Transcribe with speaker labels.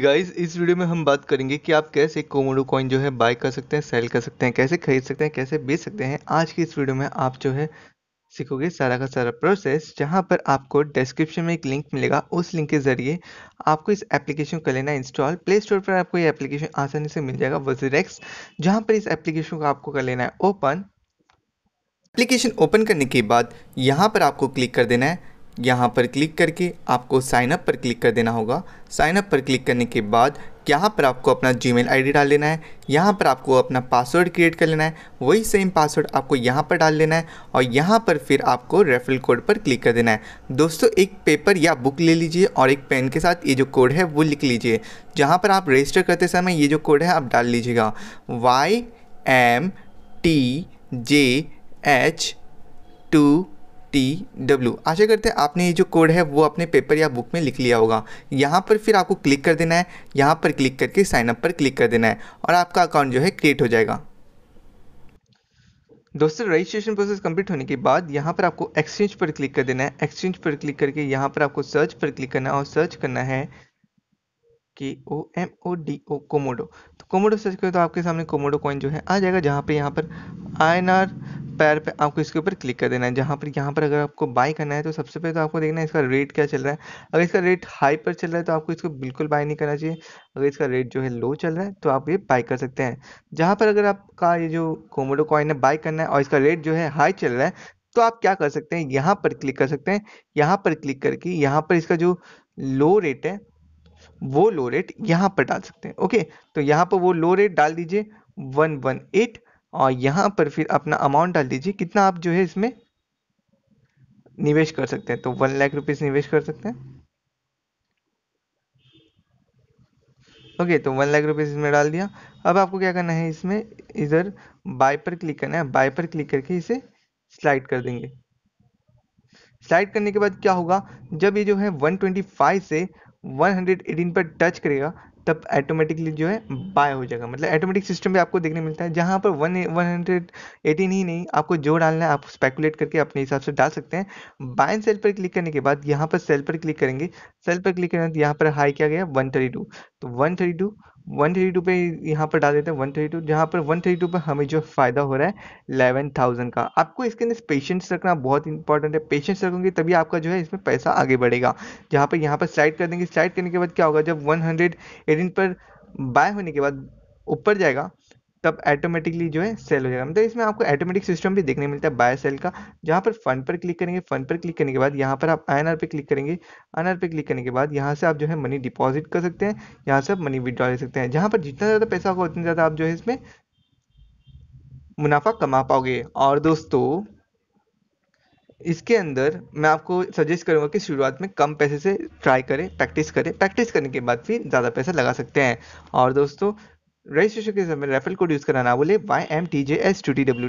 Speaker 1: guys इस video में हम बात करेंगे कि आप कैसे कोमोडो कॉइन जो है बाय कर सकते हैं सेल कर सकते हैं कैसे खरीद सकते हैं कैसे बेच सकते हैं आज की इस वीडियो में आप जो है सीखोगे सारा का सारा प्रोसेस जहां पर आपको डिस्क्रिप्शन में एक लिंक मिलेगा उस लिंक के ज़रिए आपको इस एप्लीकेशन को लेना इंस्टॉल प्ले स्टोर पर आपको ये एप्लीकेशन आसानी से मिल जाएगा वजीरेक्स जहाँ पर इस एप्लीकेशन को आपको कर लेना है ओपन एप्लीकेशन ओपन करने के बाद यहाँ पर आपको क्लिक कर देना है यहाँ पर क्लिक करके आपको साइनअप पर क्लिक कर देना होगा साइनअप पर क्लिक करने के बाद यहाँ पर आपको अपना जी मेल डाल लेना है यहाँ पर आपको अपना पासवर्ड क्रिएट कर लेना है वही सेम पासवर्ड आपको यहाँ पर डाल लेना है और यहाँ पर फिर आपको रेफरल कोड पर क्लिक कर देना है दोस्तों एक पेपर या बुक ले लीजिए और एक पेन के साथ ये जो कोड है वो लिख लीजिए जहाँ पर आप रजिस्टर करते समय ये जो कोड है आप डाल लीजिएगा Y M T J H two T W आशा करते हैं आपने ये जो कोड है वो अपने पेपर या बुक में लिख लिया होगा यहाँ पर फिर आपको क्लिक कर देना है यहाँ पर क्लिक करके साइनअप पर क्लिक कर देना है और आपका अकाउंट जो है क्रिएट हो जाएगा दोस्तों रजिस्ट्रेशन प्रोसेस कंप्लीट होने के बाद यहाँ पर आपको एक्सचेंज पर क्लिक कर देना है एक्सचेंज पर क्लिक करके यहाँ पर आपको सर्च पर क्लिक करना है और सर्च करना है K O M O D O Comodo तो कोमोडो सर्च करें तो आपके सामने कोमोडो कॉइन जो है आ जाएगा जहाँ पे यहाँ पर आई एन आर पैर पे आपको इसके ऊपर क्लिक कर देना है जहाँ पर यहाँ पर अगर आपको बाय करना है तो सबसे पहले तो आपको देखना है इसका रेट क्या चल रहा है अगर इसका रेट हाई पर चल रहा है तो आपको इसको बिल्कुल बाय नहीं करना चाहिए अगर इसका रेट जो है लो चल रहा है तो आप ये बाय कर सकते हैं जहाँ पर अगर आपका ये जो कोमोडो कॉइन है बाय करना है और इसका रेट जो है हाई चल रहा है तो आप क्या कर सकते हैं यहाँ पर क्लिक कर सकते हैं यहाँ पर क्लिक करके यहाँ पर इसका जो लो रेट है वो लो रेट यहाँ पर डाल सकते हैं ओके तो यहाँ पर वो लो रेट डाल दीजिए वन वन एट और यहाँ पर फिर अपना अमाउंट डाल दीजिए कितना आप जो है इसमें निवेश कर सकते हैं तो वन लाख रुपीज़ निवेश कर सकते हैं ओके तो वन लाख रुपीज़ इसमें डाल दिया अब आपको क्या करना है इसमें इधर बाय पर क्लिक करना है बाय पर क्लिक करके इसे स्लाइड कर देंगे स्लाइड करने के बाद क्या होगा जब ये जो है 125 से 118 पर टच करेगा तब ऑटोमेटिकली जो है बाय हो जाएगा मतलब ऑटोमेटिक सिस्टम भी आपको देखने मिलता है जहाँ पर वन वन हंड्रेड एटीन ही नहीं आपको जो डालना है आप स्पेकुलेट करके अपने हिसाब से डाल सकते हैं बाय एंड सेल पर क्लिक करने के बाद यहाँ पर सेल पर क्लिक करेंगे सेल पर क्लिक करने यहाँ पर हाई किया गया वन थर्टी टू तो one thirty two one thirty two पर यहाँ पर डाल देते हैं वन थर्टी टू जहाँ पर वन थर्टी टू पर हमें जो फ़ायदा हो रहा है एलेवन थाउजेंड का आपको इसके अंदर पेशेंस रखना बहुत इंपॉर्टेंट है पेशेंस रखोगे तभी आपका जो है इसमें पैसा आगे बढ़ेगा जहाँ पर यहाँ पर स्लाइड कर देंगे स्लाइड करने के बाद क्या होगा जब वन हंड्रेड एटीन पर बाय होने के बाद ऊपर जाएगा तब ऑटोमेटिकली जो है सेल हो जाएगा मतलब इसमें आपको ऑटोमेटिक सिस्टम भी देखने मिलता है बाय सेल का जहाँ पर फंड पर क्लिक करेंगे फंड पर क्लिक करने के बाद यहाँ पर आप आई पे क्लिक करेंगे आई पे क्लिक करने के बाद यहाँ से आप जो है मनी डिपॉजिट कर सकते हैं यहाँ से आप मनी विड्रॉ ले सकते हैं जहाँ पर जितना ज़्यादा पैसा होगा उतना ज़्यादा आप जो है इसमें मुनाफा कमा पाओगे और दोस्तों इसके अंदर मैं आपको सजेस्ट करूंगा कि शुरुआत में कम पैसे से ट्राई करें प्रैक्टिस करें प्रैक्टिस करने के बाद फिर ज़्यादा पैसा लगा सकते हैं और दोस्तों रजिस्ट्रेशन के समय रेफरल कोड यूज कराना बोले Y M T J S two T W